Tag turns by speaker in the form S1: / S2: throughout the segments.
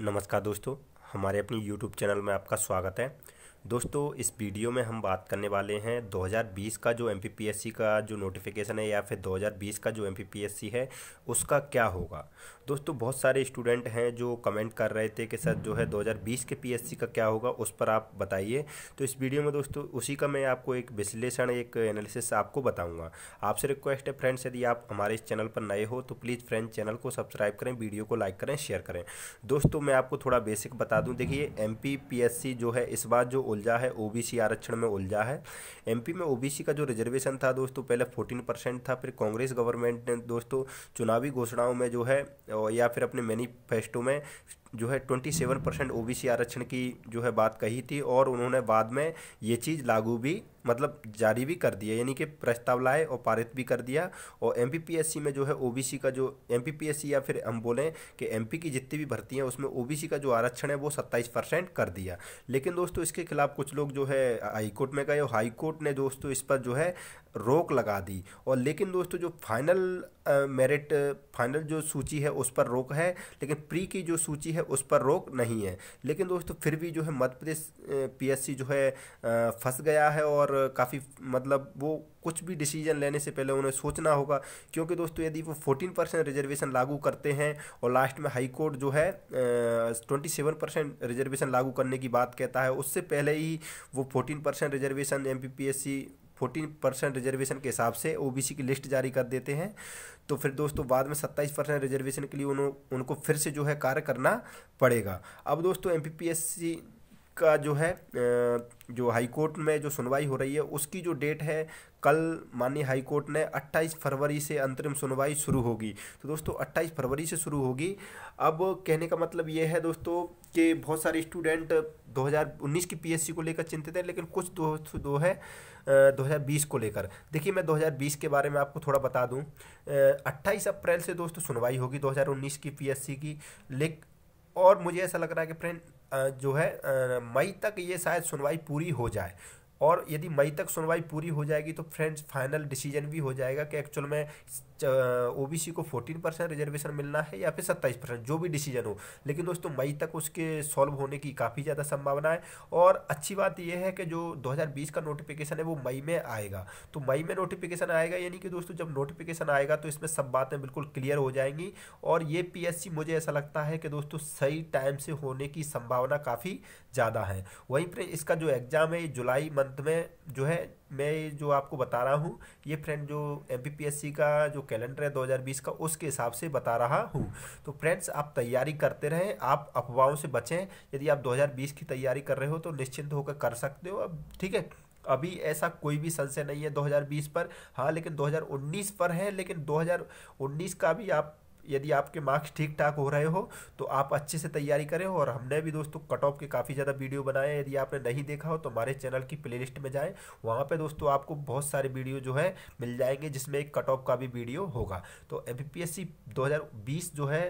S1: नमस्कार दोस्तों हमारे अपने यूट्यूब चैनल में आपका स्वागत है दोस्तों इस वीडियो में हम बात करने वाले हैं 2020 का जो एम का जो नोटिफिकेशन है या फिर 2020 का जो एम है उसका क्या होगा दोस्तों बहुत सारे स्टूडेंट हैं जो कमेंट कर रहे थे कि सर जो है 2020 के पी का क्या होगा उस पर आप बताइए तो इस वीडियो में दोस्तों उसी का मैं आपको एक विश्लेषण एक एनालिसिस आपको बताऊँगा आपसे रिक्वेस्ट है फ्रेंड्स यदि आप हमारे इस चैनल पर नए हो तो प्लीज़ फ्रेंड चैनल को सब्सक्राइब करें वीडियो को लाइक करें शेयर करें दोस्तों मैं आपको थोड़ा बेसिक बता दूँ देखिए एम जो है इस बार जो उलझा है ओबीसी आरक्षण में उलझा है एमपी में ओबीसी का जो रिजर्वेशन था दोस्तों पहले फोर्टीन परसेंट था फिर कांग्रेस गवर्नमेंट ने दोस्तों चुनावी घोषणाओं में जो है या फिर अपने मैनिफेस्टो में जो है ट्वेंटी सेवन परसेंट ओ आरक्षण की जो है बात कही थी और उन्होंने बाद में ये चीज़ लागू भी मतलब जारी भी कर दिया यानी कि प्रस्ताव लाए और पारित भी कर दिया और एम में जो है ओ का जो एम या फिर हम बोलें कि एम की जितनी भी भर्ती हैं उसमें ओ का जो आरक्षण है वो सत्ताईस परसेंट कर दिया लेकिन दोस्तों इसके खिलाफ कुछ लोग जो है हाईकोर्ट में गए और हाईकोर्ट ने दोस्तों इस पर जो है रोक लगा दी और लेकिन दोस्तों जो फाइनल मेरिट फाइनल जो सूची है उस पर रोक है लेकिन प्री की जो सूची है उस पर रोक नहीं है लेकिन दोस्तों फिर भी जो है मध्य प्रदेश पीएससी जो है फंस गया है और काफ़ी मतलब वो कुछ भी डिसीजन लेने से पहले उन्हें सोचना होगा क्योंकि दोस्तों यदि वो 14 परसेंट रिजर्वेशन लागू करते हैं और लास्ट में हाई कोर्ट जो है 27 परसेंट रिजर्वेशन लागू करने की बात कहता है उससे पहले ही वो 14 परसेंट रिजर्वेशन एम फोर्टीन परसेंट रिजर्वेशन के हिसाब से ओबीसी की लिस्ट जारी कर देते हैं तो फिर दोस्तों बाद में सत्ताईस परसेंट रिजर्वेशन के लिए उन्हों उनको फिर से जो है कार्य करना पड़ेगा अब दोस्तों एम का जो है जो हाई कोर्ट में जो सुनवाई हो रही है उसकी जो डेट है कल माननीय हाई कोर्ट ने 28 फरवरी से अंतरिम सुनवाई शुरू होगी तो दोस्तों 28 फरवरी से शुरू होगी अब कहने का मतलब ये है दोस्तों कि बहुत सारे स्टूडेंट 2019 की पीएससी को लेकर चिंतित है लेकिन कुछ दो दो है 2020 को लेकर देखिए मैं 2020 के बारे में आपको थोड़ा बता दूं 28 अप्रैल से दोस्तों सुनवाई होगी 2019 की पीएससी की लेक और मुझे ऐसा लग रहा है कि फ्रेंड जो है मई तक ये शायद सुनवाई पूरी हो जाए और यदि मई तक सुनवाई पूरी हो जाएगी तो फ्रेंड्स फाइनल डिसीजन भी हो जाएगा कि एक्चुअल में ओबीसी को फोर्टीन परसेंट रिजर्वेशन मिलना है या फिर सत्ताईस परसेंट जो भी डिसीजन हो लेकिन दोस्तों मई तक उसके सॉल्व होने की काफ़ी ज़्यादा संभावना है और अच्छी बात यह है कि जो 2020 का नोटिफिकेशन है वो मई में आएगा तो मई में नोटिफिकेशन आएगा यानी कि दोस्तों जब नोटिफिकेशन आएगा तो इसमें सब बातें बिल्कुल क्लियर हो जाएंगी और ये पी मुझे ऐसा लगता है कि दोस्तों सही टाइम से होने की संभावना काफ़ी ज़्यादा है वहीं पर इसका जो एग्ज़ाम है जुलाई मंथ में जो है मैं जो आपको बता रहा हूँ ये फ्रेंड जो एम का जो कैलेंडर है 2020 का उसके हिसाब से बता रहा हूँ तो फ्रेंड्स आप तैयारी करते रहें आप अफवाहों से बचें यदि आप 2020 की तैयारी कर रहे हो तो निश्चिंत होकर कर सकते हो अब ठीक है अभी ऐसा कोई भी संशय नहीं है 2020 पर हाँ लेकिन 2019 पर है लेकिन 2019 का भी आप यदि आपके मार्क्स ठीक ठाक हो रहे हो तो आप अच्छे से तैयारी करें और हमने भी दोस्तों कट ऑफ के काफ़ी ज़्यादा वीडियो बनाए यदि आपने नहीं देखा हो तो हमारे चैनल की प्ले में जाएँ वहाँ पर दोस्तों आपको बहुत सारे वीडियो जो है मिल जाएंगे जिसमें एक कट ऑफ का भी वीडियो होगा तो एम पी 2020 जो है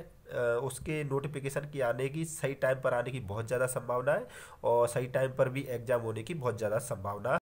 S1: उसके नोटिफिकेशन की आने की सही टाइम पर आने की बहुत ज़्यादा संभावना है और सही टाइम पर भी एग्ज़ाम होने की बहुत ज़्यादा संभावना